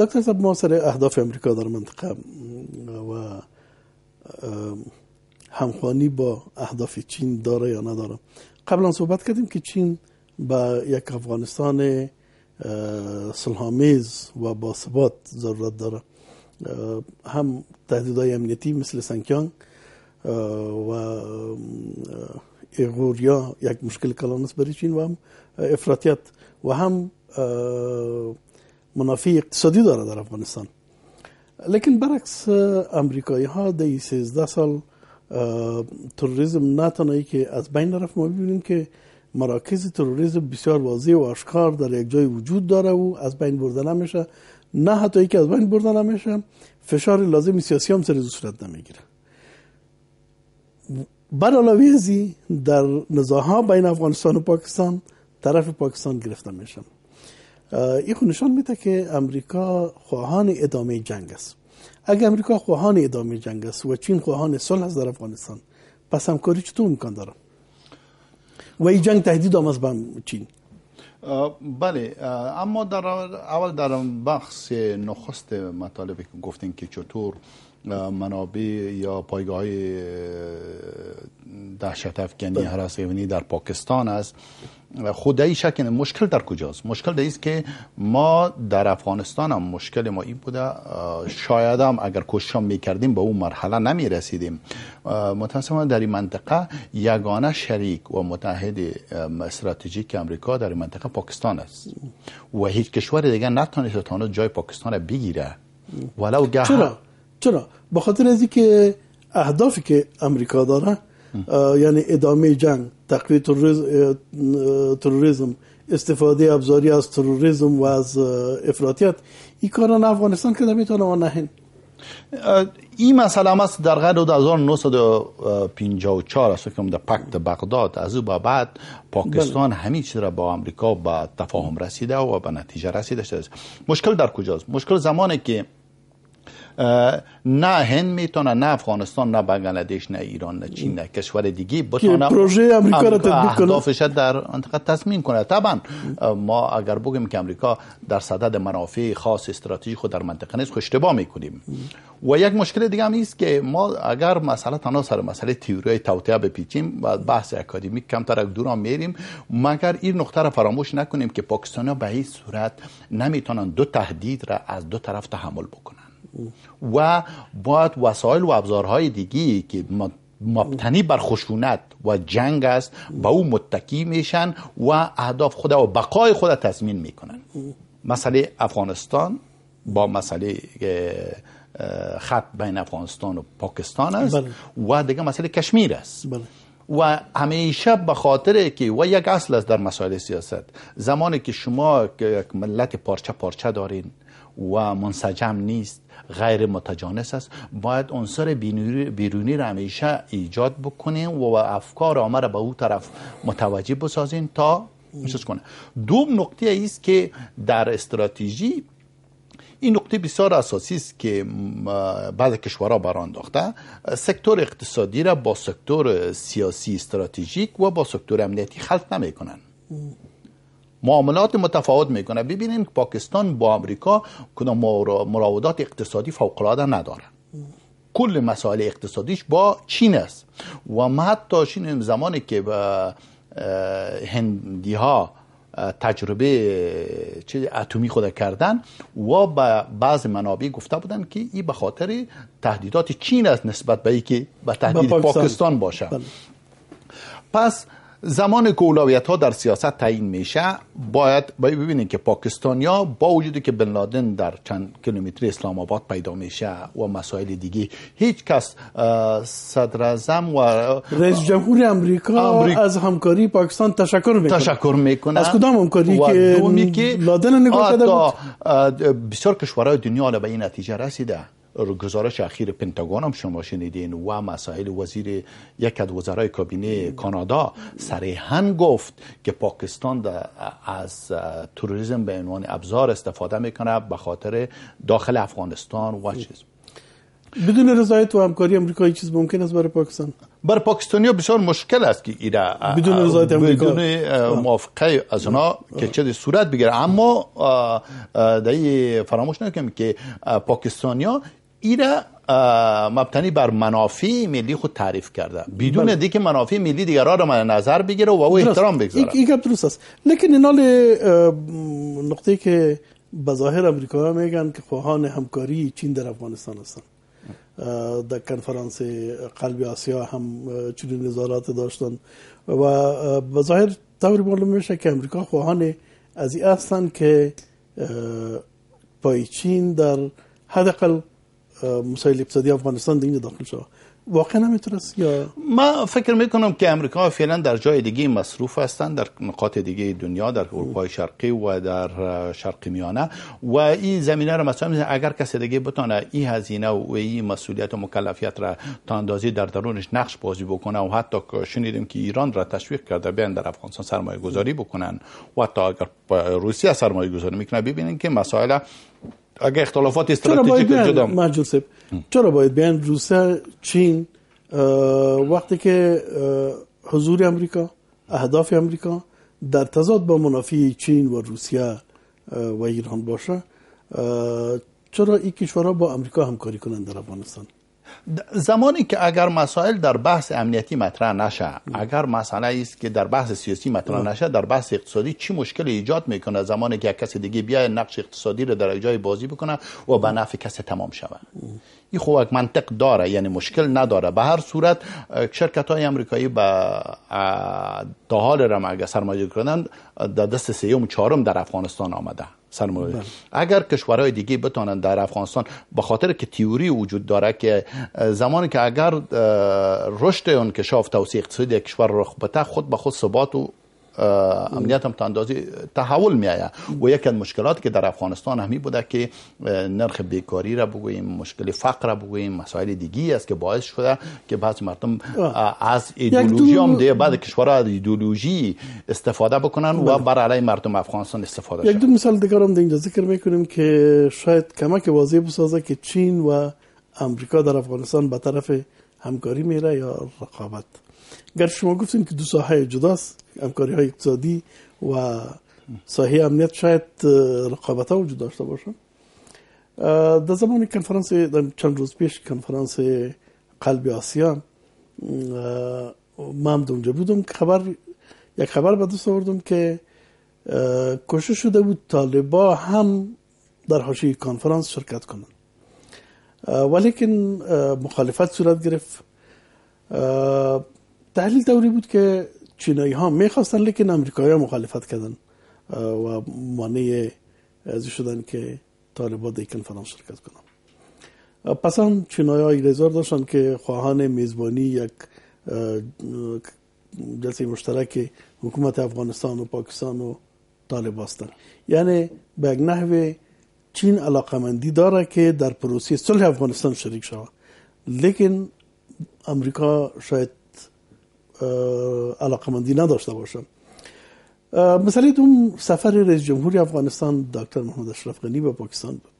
دکتر سب ما سر اهداف امریکا در منطقه و همخوانی با اهداف چین داره یا نداره قبلا صحبت کردیم که چین با یک افغانستان سلحامیز و با ثبات ضرورت داره هم تهدیدهای امنیتی مثل سنکیانگ و ایغوریا یک مشکل کلان است برای چین و هم افراطیت و هم منافع اقتصادی داره در افغانستان لیکن برعکس امریکایی ها در سیزده سال تروریزم نه تنها که از بین رفت ما ببینیم که مراکز تروریسم بسیار واضح و آشکار در یک جای وجود داره و از بین برده نمیشه نه حتی که از بین برده نمیشه فشار لازم سیاسی هم سریز صورت نمیگیره بر علاوه در نزاها بین افغانستان و پاکستان طرف پاکستان گرفته این نشان میده که امریکا خواهان ادامه جنگ است اگر امریکا خواهان ادامه جنگ است و چین خواهان صلح است در افغانستان پس همکاری چطور امکان داره و این جنگ تهدید آم از چین بله اما در اول در بخش نخست مطالبی که گفتین که چطور منابع یا پایگاه های دهشت افکنی بله. حراس در پاکستان است خود ای شکنه مشکل در کجاست مشکل در است که ما در افغانستان هم مشکل ما این بوده شاید هم اگر کوشش میکردیم به اون مرحله نمی رسیدیم متاسفانه در این منطقه یگانه شریک و متحد استراتژیک امریکا در این منطقه پاکستان است و هیچ کشور دیگر نتونسته تا جای پاکستان را بگیره ولو گه چرا به خاطر از که اهدافی که امریکا داره یعنی ادامه جنگ تقویت تروریزم استفاده ابزاری از تروریزم و از افراطیت این کاران افغانستان که نمیتونه و نهین این مسئله هم است در غیر 1954 است که در پکت بغداد از او با بعد پاکستان همی بله. همین چیز را با آمریکا به تفاهم رسیده و به نتیجه رسیده شده است مشکل در کجاست مشکل زمانی که نه هند میتونه نه افغانستان نه بنگلادش نه ایران نه چین نه کشور دیگه بتونه پروژه امریکا را تطبیق کنه در منطقه تصمیم کنه طبعا ما اگر بگیم که امریکا در صدد منافع خاص استراتژی خود در منطقه نیست خب اشتباه میکنیم و یک مشکل دیگه هم است که ما اگر مسئله تنها سر مسئله تئوری توطئه بپیچیم و بحث اکادمیک کمتر از دوران میریم مگر این نقطه را فراموش نکنیم که پاکستان به این صورت نمیتونن دو تهدید را از دو طرف تحمل بکنن و باید وسایل و ابزارهای دیگی که مبتنی بر خشونت و جنگ است به او متکی میشن و اهداف خود و بقای خود تضمین میکنن مسئله افغانستان با مسئله خط بین افغانستان و پاکستان است بله. و دیگه مسئله کشمیر است بله. و همیشه به خاطر که و یک اصل است در مسائل سیاست زمانی که شما یک ملت پارچه پارچه دارین و منسجم نیست غیر متجانس است باید عنصر بیرونی را همیشه ایجاد بکنیم و افکار آمار به او طرف متوجه بسازیم تا کنه دوم نقطه است که در استراتژی این نقطه بسیار اساسی است که بعض کشورها بران داخته سکتور اقتصادی را با سکتور سیاسی استراتژیک و با سکتور امنیتی خلط نمی معاملات متفاوت میکنه ببینین پاکستان با آمریکا کدام مراودات اقتصادی فوق نداره کل مسائل اقتصادیش با چین است و ما حتی چین زمانی که به هندی ها تجربه چیز اتمی خود کردن و به بعض منابع گفته بودن که این به خاطر تهدیدات چین است نسبت به اینکه به تهدید پاکستان, پاکستان باشه بله. پس زمان اولویت ها در سیاست تعیین میشه باید باید ببینید که پاکستانیا با وجودی که بن لادن در چند کیلومتری اسلام آباد پیدا میشه و مسائل دیگه هیچ کس صدر اعظم و رئیس جمهور امریکا از همکاری پاکستان تشکر میکنه تشکر میکنه از کدام همکاری که, که لادن نگاه کرده بسیار کشورهای دنیا به این نتیجه رسیده گزارش اخیر پنتاگون هم شما شنیدین و مسائل وزیر یک از وزرای کابینه کانادا صریحا گفت که پاکستان از تروریسم به عنوان ابزار استفاده میکنه به خاطر داخل افغانستان و بدون رضایت و همکاری امریکایی چیز ممکن است برای پاکستان بر پاکستانیا بسیار مشکل است که ایرا بدون رضایت امریکا بدون موافقه از اونا که چه صورت بگیره اما در فراموش نکنیم که پاکستانیا ایره مبتنی بر منافع ملی خود تعریف کرده بدون بله. دیگه منافع ملی دیگران را من نظر بگیره و او احترام بگذاره این گپ درست است لیکن حال نقطه که بظاهر امریکا میگن که خواهان همکاری چین در افغانستان هستن در کنفرانس قلب آسیا هم چنین نظارات داشتن و بظاهر طور معلوم میشه که امریکا خواهان از این هستند که پای چین در حداقل مسایل اقتصادی افغانستان دیگه داخل شد واقعا نمیتونست یا ما فکر میکنم که امریکا فعلا در جای دیگه مصروف هستند در نقاط دیگه دنیا در اروپای شرقی و در شرق میانه و این زمینه را مثلا اگر کسی دیگه بتونه این هزینه و این مسئولیت و مکلفیت را تا اندازی در درونش نقش بازی بکنه و حتی شنیدیم که ایران را تشویق کرده بیان در افغانستان سرمایه گذاری بکنن و حتی اگر روسیه سرمایه گذاری میکنه ببینیم که مسائل اگه اختلافات استراتژیک جدا چرا باید بیان روسیه چین وقتی که حضور امریکا اهداف امریکا در تضاد با منافع چین و روسیه و ایران باشه چرا این کشورها با امریکا همکاری کنند در افغانستان زمانی که اگر مسائل در بحث امنیتی مطرح نشه اگر مسئله است که در بحث سیاسی مطرح نشه در بحث اقتصادی چی مشکل ایجاد میکنه زمانی که کسی دیگه بیا نقش اقتصادی رو در جای بازی بکنه و به نفع کسی تمام شود این خب منطق داره یعنی مشکل نداره به هر صورت شرکت های امریکایی به حال رم اگر سرمایه کردن در دست سیوم چهارم در افغانستان آمده سرمایه بله. اگر کشورهای دیگه بتونن در افغانستان به خاطر که تیوری وجود داره که زمانی که اگر رشد اون کشاف توسعه اقتصادی کشور رخ بده خود به خود ثبات و امنیت هم تا تحول می آید و یکی از مشکلات که در افغانستان همی بوده که نرخ بیکاری را بگوییم مشکل فقر را بگوییم مسائل دیگی است که باعث شده که بعضی مردم از ایدولوژی هم دیگه بعد کشورها از ایدولوژی استفاده بکنن و بله. بر علی مردم افغانستان استفاده شد یک دو مثال دیگر هم اینجا ذکر میکنیم که شاید کمک واضح بسازه که چین و امریکا در افغانستان به طرف همکاری میره یا رقابت اگر شما گفتین که دو ساحه جداست امکاری های اقتصادی و ساحه امنیت شاید رقابت ها وجود داشته باشن در زمان کنفرانس چند روز پیش کنفرانس قلب آسیا من هم اونجا بودم که خبر یک خبر به دست آوردم که کوشش شده بود طالبا هم در حاشیه کنفرانس شرکت کنند ولیکن مخالفت صورت گرفت تحلیل دوری بود که چینایی ها میخواستن لیکن امریکایی ها مخالفت کردن و مانع ازی شدن که طالبا در کنفرانس شرکت کنن پس هم چینایی ها ایرزار داشتن که خواهان میزبانی یک جلسه مشترک حکومت افغانستان و پاکستان و طالب یعنی به یک چین مندی داره که در پروسه صلح افغانستان شریک شود لیکن امریکا شاید علاقمندی نداشته باشم مثلا اون سفر رئیس جمهوری افغانستان دکتر محمد اشرف غنی به پاکستان بود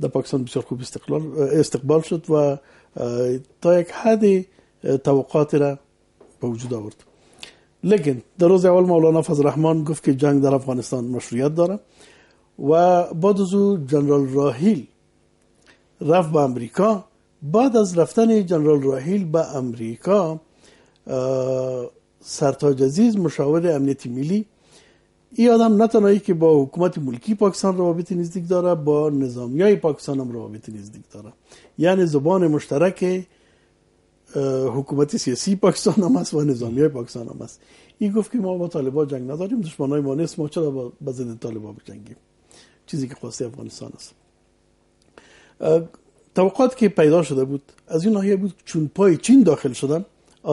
در پاکستان بسیار خوب استقلال استقبال شد و تا یک حد توقعات را به وجود آورد لیکن در روز اول مولانا فضل رحمان گفت که جنگ در افغانستان مشروعیت داره و بعد از او جنرال راهیل رفت به امریکا بعد از رفتن جنرال راهیل به امریکا سرتاج عزیز مشاور امنیتی ملی این آدم نه تنهایی که با حکومت ملکی پاکستان روابط نزدیک داره با نظامی های پاکستان هم روابط نزدیک داره یعنی زبان مشترک حکومت سیاسی پاکستان هم است و نظامی های پاکستان هم است این گفت که ما با طالبان جنگ نداریم دشمن های ما نیست ما چرا با ضد طالبان بجنگیم چیزی که خواسته افغانستان است توقعات که پیدا شده بود از این ناحیه بود چون پای چین داخل شدن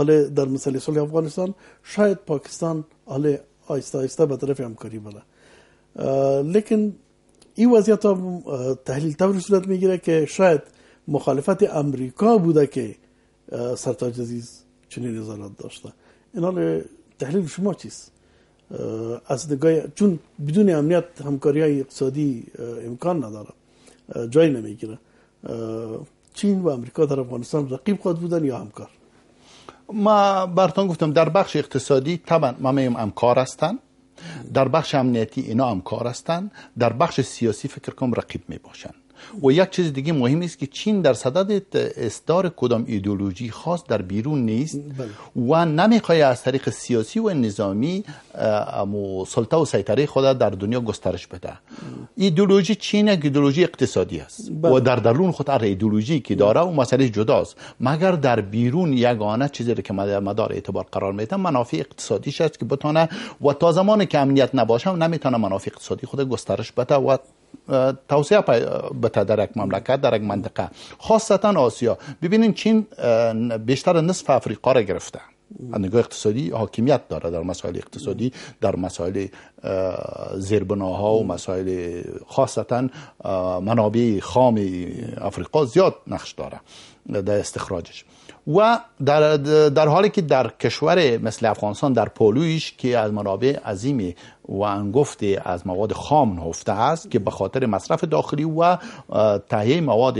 آله در مسئله صلح افغانستان شاید پاکستان آله آیسته آیسته به طرف همکاری بره لیکن این وضعیت ها تحلیل طور صورت میگیره که شاید مخالفت امریکا بوده که سرتاج عزیز چنین نظارت داشته این تحلیل شما چیست از نگاه چون بدون امنیت همکاری های اقتصادی امکان نداره جای نمیگیره چین و امریکا در افغانستان رقیب خود بودن یا همکار ما برتون گفتم در بخش اقتصادی طبعا ما میم امکار هستن در بخش امنیتی اینا امکار هستن در بخش سیاسی فکر کنم رقیب می باشن و یک چیز دیگه مهم است که چین در صدد اصدار کدام ایدولوژی خاص در بیرون نیست بله. و نمیخواه از طریق سیاسی و نظامی امو سلطه و سیطره خود در دنیا گسترش بده ایدئولوژی چینه ایدولوژی اقتصادی است و بله. در درون خود هر ایدولوژی که داره و مسئله جداست مگر در بیرون یگانه چیزی که مدار اعتبار قرار میده منافع اقتصادی است که بتونه و تا زمانی که امنیت نباشه نمیتونه منافع اقتصادی خود گسترش بده و توسعه بته در یک مملکت در یک منطقه خاصتا آسیا ببینین چین بیشتر نصف افریقا را گرفته نگاه اقتصادی حاکمیت داره در مسائل اقتصادی در مسائل زیربناها و مسائل خاصتا منابع خام افریقا زیاد نقش داره در استخراجش و در, در حالی که در کشور مثل افغانستان در پولویش که از منابع عظیم و انگفت از مواد خام نهفته است که به خاطر مصرف داخلی و تهیه مواد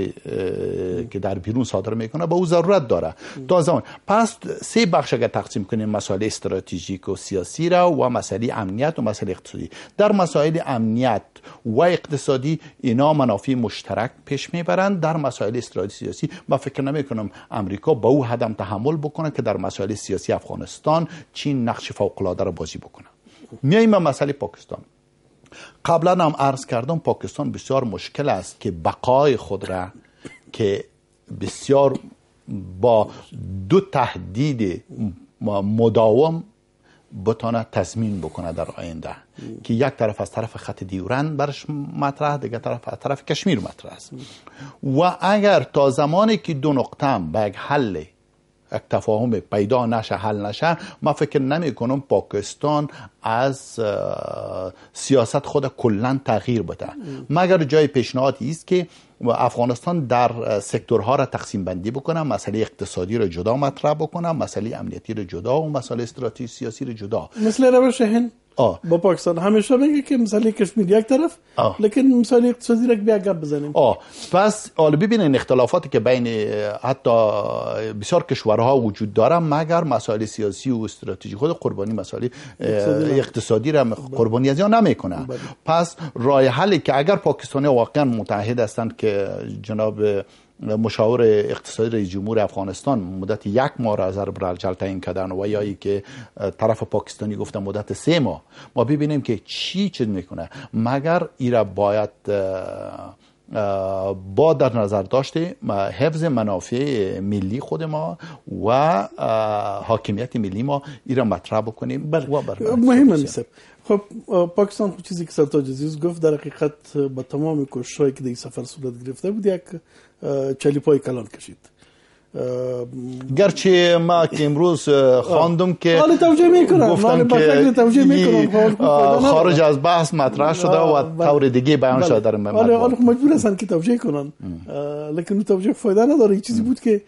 که در بیرون صادر میکنه به او ضرورت داره تا زمان پس سه بخش اگر تقسیم کنیم مسائل استراتژیک و سیاسی را و مسائل امنیت و مسائل اقتصادی در مسائل امنیت و اقتصادی اینا منافع مشترک پیش میبرند در مسائل استراتژیک سیاسی ما فکر نمیکنم امریکا با او هدم تحمل بکنه که در مسائل سیاسی افغانستان چین نقش فوق را بازی بکنه میاییم به مسئله پاکستان قبلا هم عرض کردم پاکستان بسیار مشکل است که بقای خود را که بسیار با دو تهدید مداوم بتانه تضمین بکنه در آینده که یک طرف از طرف خط دیورند برش مطرح دیگه طرف از طرف کشمیر مطرح است و اگر تا زمانی که دو نقطه به یک حل یک تفاهم پیدا نشه حل نشه ما فکر نمی کنم پاکستان از سیاست خود کلا تغییر بده مگر جای پیشنهادی است که افغانستان در سکتورها را تقسیم بندی بکنم مسئله اقتصادی را جدا مطرح بکنم مسئله امنیتی را جدا و مسئله استراتژی سیاسی را جدا مثل روش هند با پاکستان همیشه میگه که مثلا کشمیر یک طرف آه. لیکن مثلا اقتصادی را بیا گپ بزنیم آه. پس حالا ببینین اختلافاتی که بین حتی بسیار کشورها وجود داره مگر مسائل سیاسی و استراتژی خود قربانی مسائل اقتصادی را بله. قربانی از یا نمیکنه بله. پس راه حلی که اگر پاکستان واقعا متحد هستند که جناب مشاور اقتصادی رئیس جمهور افغانستان مدت یک ماه را از ضرب تعیین کردن و یایی که طرف پاکستانی گفتن مدت سه ماه ما ببینیم که چی چیز میکنه مگر ایرا باید با در نظر داشته حفظ منافع ملی خود ما و حاکمیت ملی ما را مطرح بکنیم بله، بله. بر. مهم خب پاکستان خب چیزی که سرتاج جزیز گفت در حقیقت با تمام کوشش که در سفر صورت گرفته بود یک چلیپای کلان کشید گرچه ما که امروز خواندم که حالا توجه میکنم گفتم که خارج از بحث مطرح شده و بله. طور دیگه بیان بله. شده در من آره، حالا خب مجبور هستن که توجه کنن لکن توجه فایده نداره این چیزی بود که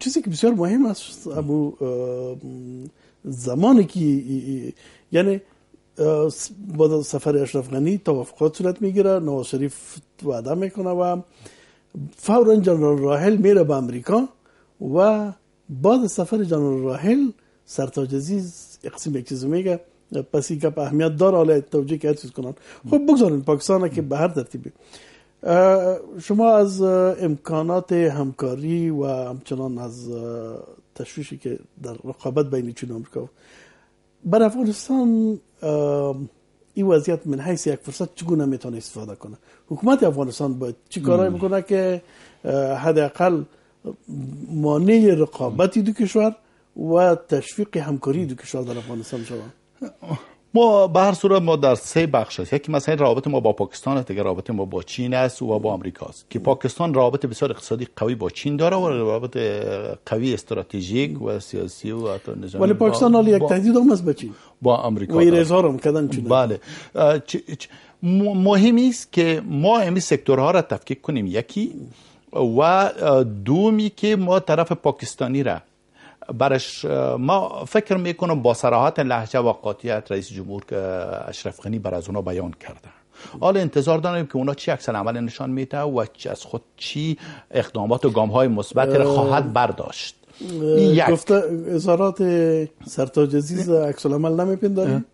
چیزی که بسیار مهم است ابو زمانی که یعنی با سفر اشرف غنی توافقات صورت میگیره نواز شریف وعده میکنه و فورا جنرال راحل میره به امریکا و بعد سفر جنرال راحل سرتاج عزیز اقسیم یک چیز میگه پس این کپ اهمیت داره حالا توجیه که چیز کنن خب بگذارین پاکستان که به هر ترتیبی شما از امکانات همکاری و همچنان از تشویشی که در رقابت بین چین امریکا آمریکا بر افغانستان این وضعیت من حیث یک فرصت چگونه میتونه استفاده کنه حکومت افغانستان باید چی کارای بکنه که حداقل مانع رقابت دو کشور و تشویق همکاری دو کشور در افغانستان شود ما به هر صورت ما در سه بخش است یکی مثلا رابطه ما با پاکستان است دیگه رابطه ما با چین است و با آمریکا است که پاکستان رابطه بسیار اقتصادی قوی با چین داره و رابطه قوی استراتژیک و سیاسی و حتی نظامی ولی پاکستان حالا یک تهدید هم است با چین با آمریکا و هم بله مهم است که ما این سکتورها را تفکیک کنیم یکی و دومی که ما طرف پاکستانی را برش ما فکر میکنم با سراحت لحجه و قاطیت رئیس جمهور که اشرف غنی بر از اونا بیان کرده حال انتظار داریم که اونا چی اکثر عمل نشان میده و از خود چی اقدامات و گام های مثبت را خواهد برداشت یک. گفته اظهارات سرتاج عزیز اکسل عمل نمیپنداریم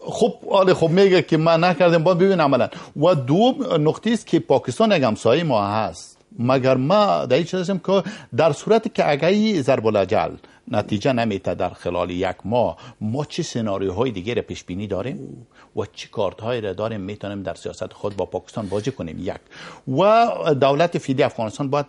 خب آله خب میگه که من نکردیم با ببین عملا و دوم نقطه است که پاکستان یک همسایه ما هست مگر ما در این که در صورتی که اگه ضرب الاجل نتیجه نمیته در خلال یک ماه ما چه سناریوهای دیگه را پیش بینی داریم و چه کارت هایی را داریم میتونیم در سیاست خود با پاکستان بازی کنیم یک و دولت فیدی افغانستان باید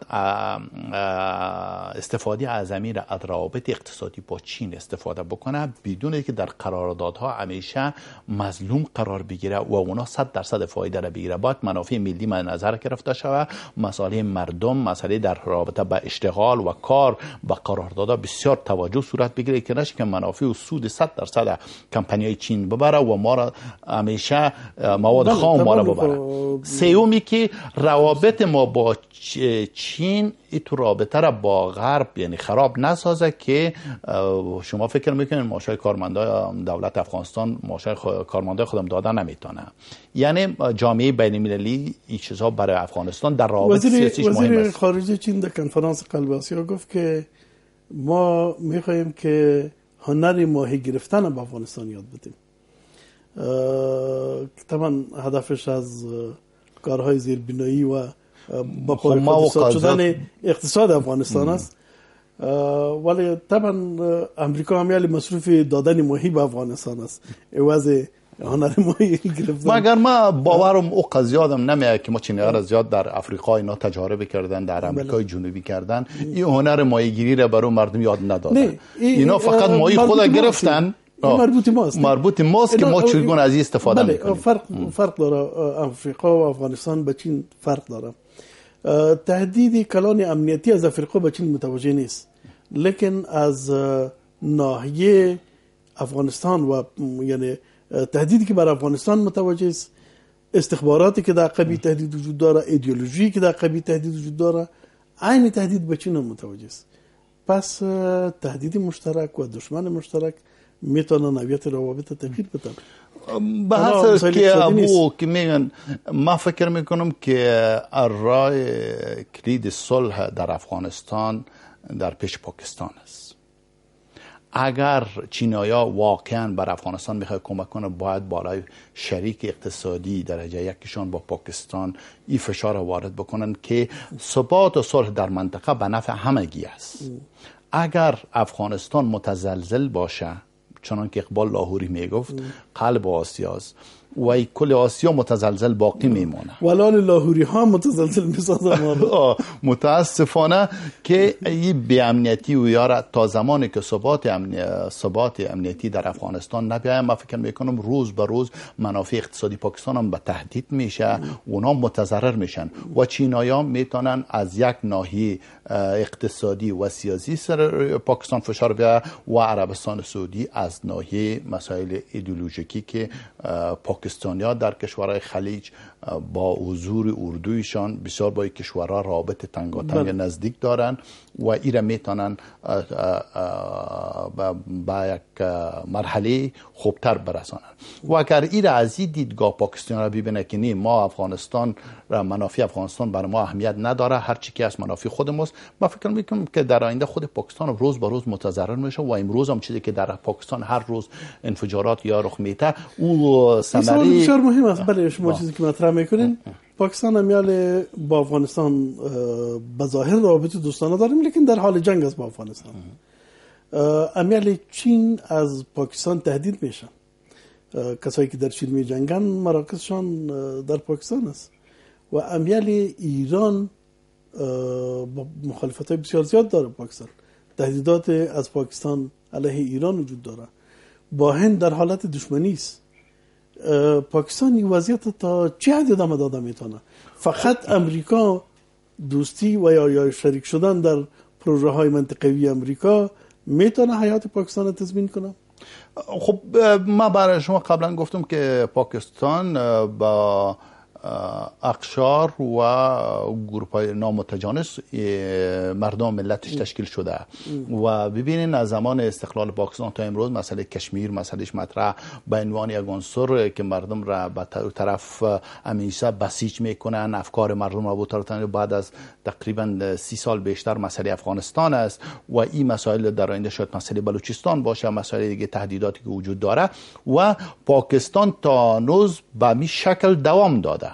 استفاده از امیر از روابط اقتصادی با چین استفاده بکنه بدون که در قراردادها همیشه مظلوم قرار بگیره و اونا 100 درصد فایده را بگیره باید منافع ملی من نظر گرفته شود مسائل مردم مسئله در رابطه با اشتغال و کار با قراردادها بسیار توجه صورت بگیره که نشه که منافع و سود 100 درصد کمپانی چین ببره و ما را همیشه مواد بله، خام ما را بله، ببره خب. سیومی که روابط ما با چین تو رابطه را با غرب یعنی خراب نسازه که شما فکر میکنین ماشای کارمندای دولت افغانستان ماشای کارمندای خودم دادن نمیتونه یعنی جامعه بین المللی این چیزها برای افغانستان در رابطه سیاسیش مهم است وزیر خارجه چین در کنفرانس قلب آسیا گفت که ما میخواهیم که هنر ماهی گرفتن به افغانستان یاد بدیم طبعا هدفش از کارهای زیربینایی و با خب شدن اقتصاد افغانستان است ولی طبعا امریکا هم یعنی مصروف دادن ماهی به افغانستان است عوض هنر ما گرفت. مگر ما باورم او قضیه یادم که ما چینی ها زیاد در افریقا اینا تجارب کردن در بله. امریکای جنوبی کردن این هنر مایگیری را برای مردم یاد ندادن اینا فقط مایی خود گرفتن مربوط ماست مربوط ماست که ما چگون از این استفاده بله میکنیم فرق فرق داره افریقا و افغانستان به چین فرق داره تهدید کلان امنیتی از افریقا به چین متوجه نیست لیکن از ناحیه افغانستان و یعنی تهدیدی که بر افغانستان متوجه است استخباراتی که در قبی تهدید وجود داره ایدئولوژی که در قبیل تهدید وجود داره عین تهدید به چین متوجه است پس تهدید مشترک و دشمن مشترک میتونن نویت روابط تغییر بدن بحث که ابو که میگن ما فکر میکنم که رای کلید صلح در افغانستان در پیش پاکستان است اگر چینایا واقعا بر افغانستان میخواد کمک کنه باید بالای شریک اقتصادی درجه یکشان با پاکستان این فشار وارد بکنن که ثبات و صلح در منطقه به نفع همگی است اگر افغانستان متزلزل باشه چنان که اقبال لاهوری میگفت قلب آسیاس و کل آسیا متزلزل باقی میمانه ولال لاهوری ها متزلزل میسازن متاسفانه که این بیامنیتی و یاره تا زمانی که ثبات ثبات امنیتی در افغانستان نبیایم ما فکر میکنم روز به روز منافع اقتصادی پاکستان هم به تهدید میشه اونا متضرر میشن و چینایا میتونن از یک ناحیه اقتصادی و سیاسی سر پاکستان فشار بیاره و عربستان سعودی از ناحیه مسائل ایدئولوژیکی که پاکستان پاکستانیا در کشورهای خلیج با حضور اردویشان بسیار با کشورها رابط تنگاتنگ بله. نزدیک دارند و را میتونن با یک مرحله خوبتر برسانند و اگر را از این دیدگاه پاکستان را ببینه که ما افغانستان را منافع افغانستان بر ما اهمیت نداره هر چی که از منافع ماست ما فکر میکنم که در آینده خود پاکستان روز به روز متضرر میشه و امروز هم چیزی که در پاکستان هر روز انفجارات یا رخ میته او سوال مهم است بله شما چیزی که مطرح میکنین پاکستان امیال با افغانستان ظاهر رابطه دوستانه داریم لیکن در حال جنگ است با افغانستان امیال چین از پاکستان تهدید میشن کسایی که در چین می جنگن مراکزشان در پاکستان است و امیال ایران با مخالفت های بسیار زیاد داره پاکستان تهدیدات از پاکستان علیه ایران وجود داره با هند در حالت دشمنی است پاکستان این وضعیت تا چه حد ادامه داده میتونه فقط امریکا دوستی و یا یا شریک شدن در پروژه های منطقوی امریکا میتونه حیات پاکستان را تضمین کنه خب من برای شما قبلا گفتم که پاکستان با اقشار و گروپ های نامتجانس مردم ملتش تشکیل شده و ببینین از زمان استقلال پاکستان تا امروز مسئله کشمیر مسئلهش مطرح به عنوان یک عنصر که مردم را به طرف همیشه بسیج میکنن افکار مردم را بوترتن بعد از تقریبا سی سال بیشتر مسئله افغانستان است و این مسائل در آینده شاید مسئله بلوچستان باشه مسئله دیگه تهدیداتی که وجود داره و پاکستان تا نوز به می شکل دوام داده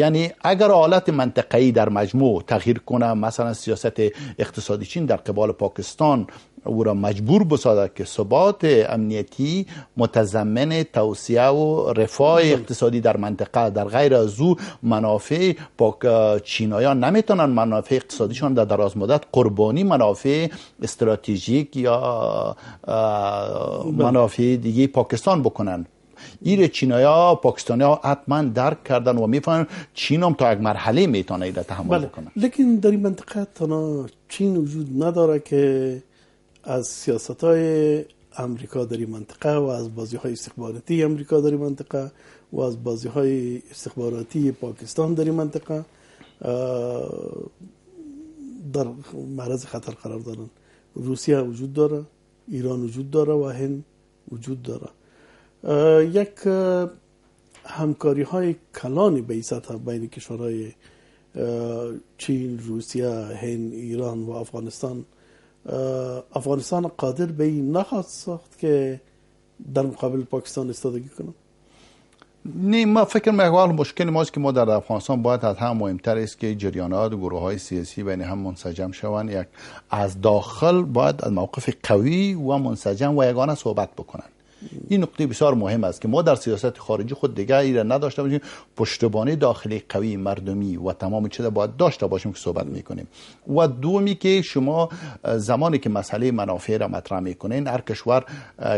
یعنی اگر حالت منطقه‌ای در مجموع تغییر کنه مثلا سیاست اقتصادی چین در قبال پاکستان او را مجبور بسازد که ثبات امنیتی متضمن توسعه و رفاه بله. اقتصادی در منطقه در غیر از او منافع چینایان نمیتونن منافع اقتصادیشان در دراز مدت قربانی منافع استراتژیک یا بله. منافع دیگه پاکستان بکنن ایره چینایا پاکستانیا حتما درک کردن و میفهمن چین هم تا یک مرحله میتونه ایده تحمل بله. کنه لیکن در این منطقه تنها چین وجود نداره که از سیاست های امریکا در این منطقه و از بازی های استخباراتی امریکا در این منطقه و از بازی های استخباراتی پاکستان در این منطقه در معرض خطر قرار دارن روسیه وجود داره ایران وجود داره و هند وجود داره یک همکاری های کلانی به سطح بین کشورهای چین، روسیه، هند، ایران و افغانستان افغانستان قادر به این نخواست ساخت که در مقابل پاکستان استادگی کنم نه ما فکر میکنم مشکل ماست که ما در افغانستان باید از هم مهمتر است که جریانات و گروه های سیاسی بین هم منسجم شوند یک از داخل باید از موقف قوی و منسجم و یگانه صحبت بکنند این نقطه بسیار مهم است که ما در سیاست خارجی خود دیگه ایران نداشته باشیم پشتبانه داخلی قوی مردمی و تمام چیزا باید داشته باشیم که صحبت میکنیم و دومی که شما زمانی که مسئله منافع را مطرح میکنین هر کشور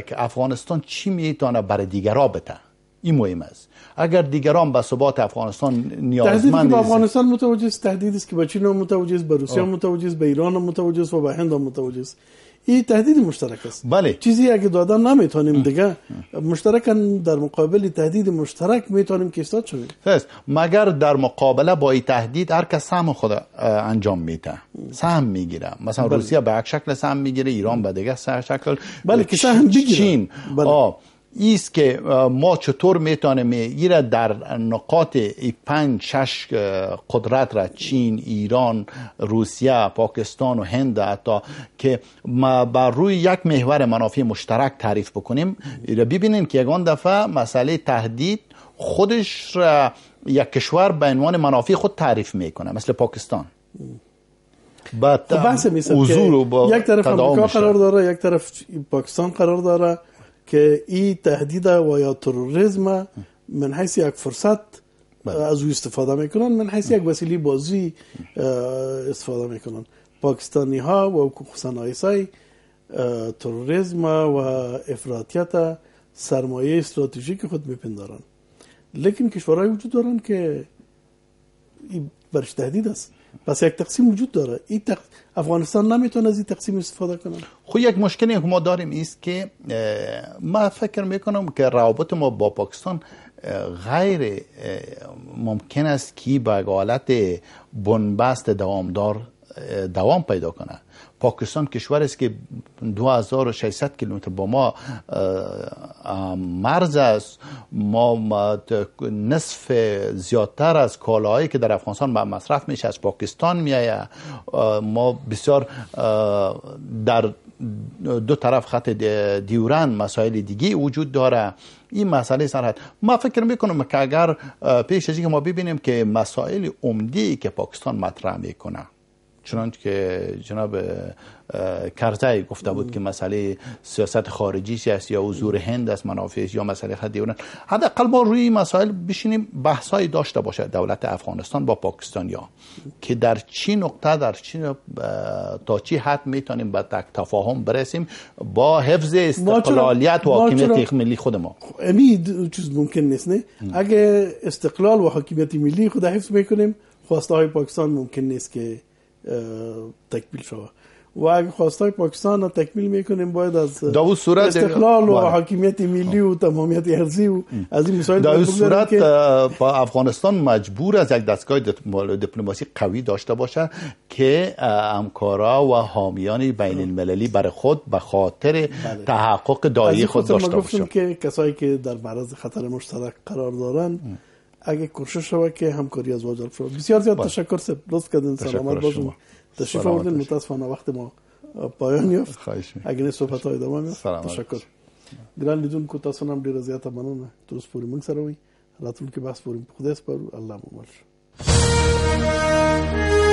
که افغانستان چی میتونه برای دیگرا بده این مهم است اگر دیگران به ثبات افغانستان نیازمند که افغانستان متوجه است است که به چین متوجه است به روسیه متوجه است به ایران متوجه است و به هند متوجه است این تهدید مشترک است بله چیزی اگه دادن نمیتونیم دیگه مشترکاً در مقابل تهدید مشترک میتونیم که ایستاد شویم پس مگر در مقابله با این تهدید هر کس سهم خود انجام میده سهم میگیره مثلا بله. روسیه به یک شکل سهم میگیره ایران به دیگه شکل بله که سهم بگیره چین بله. ایست که ما چطور میتونیم ایره در نقاط پنج شش قدرت را چین، ایران، روسیه، پاکستان و هند تا که ما بر روی یک محور منافع مشترک تعریف بکنیم ببینیم که یگان دفعه مسئله تهدید خودش را یک کشور به عنوان منافع خود تعریف میکنه مثل پاکستان بعد خب، که با یک طرف امریکا قرار داره یک طرف پاکستان قرار داره که تهدید و یا تروریسم من حیث یک فرصت بله. از او استفاده میکنن من حیث یک وسیله بازی استفاده میکنن پاکستانی ها و خصوصا آیسای تروریسم و افراطیت سرمایه استراتژیک خود میپندارن لیکن کشورهای وجود دارن که برش تهدید است پس یک تقسیم وجود داره این تق... افغانستان نمیتونه از این تقسیم استفاده کنه خب یک مشکلی که ما داریم است که ما فکر میکنم که روابط ما با پاکستان غیر ممکن است که به حالت بنبست دوامدار دوام پیدا کنه پاکستان کشور است که 2600 کیلومتر با ما مرز است ما نصف زیادتر از کالاهایی که در افغانستان مصرف میشه از پاکستان میایه ما بسیار در دو طرف خط دیورن مسائل دیگه وجود داره این مسئله سرحد ما فکر میکنم که اگر پیش از که ما ببینیم که مسائل عمدی که پاکستان مطرح میکنه چون که جناب کرزی گفته بود که مسئله سیاست خارجی است یا حضور هند است منافعش یا مسئله خط حد حداقل ما روی مسائل بشینیم بحثای داشته باشه دولت افغانستان با پاکستان یا که در چی نقطه در چی تا چی حد میتونیم به تک تفاهم برسیم با حفظ استقلالیت و حاکمیت ملی خود ما امید چیز ممکن نیست نه اگه استقلال و حاکمیت ملی خود حفظ میکنیم خواسته های پاکستان ممکن نیست که تکمیل شود و اگه خواستای پاکستان را تکمیل میکنیم باید از صورت استقلال و بله. حاکمیت ملی و تمامیت ارزی و از این مسائل در صورت با افغانستان مجبور از یک دستگاه دیپلماسی قوی داشته باشه که امکارا و حامیان بین المللی برای خود به خاطر بله. تحقق دایی خود داشته باشه که کسایی که در معرض خطر مشترک قرار دارند اگه کوشش شوه که همکاری از واجب فرو بسیار زیاد تشکر سپ لطف کردین سلامت باشون تشریف آوردین متاسفانه وقت ما پایان یافت اگه نیست صحبت های ادامه تشکر ګران لیدونکو تاسو نام ډیره زیاته مننه تر اوسه موږ سره وي راتلونکي بحث پوری خدای سپارو الله مو مل شو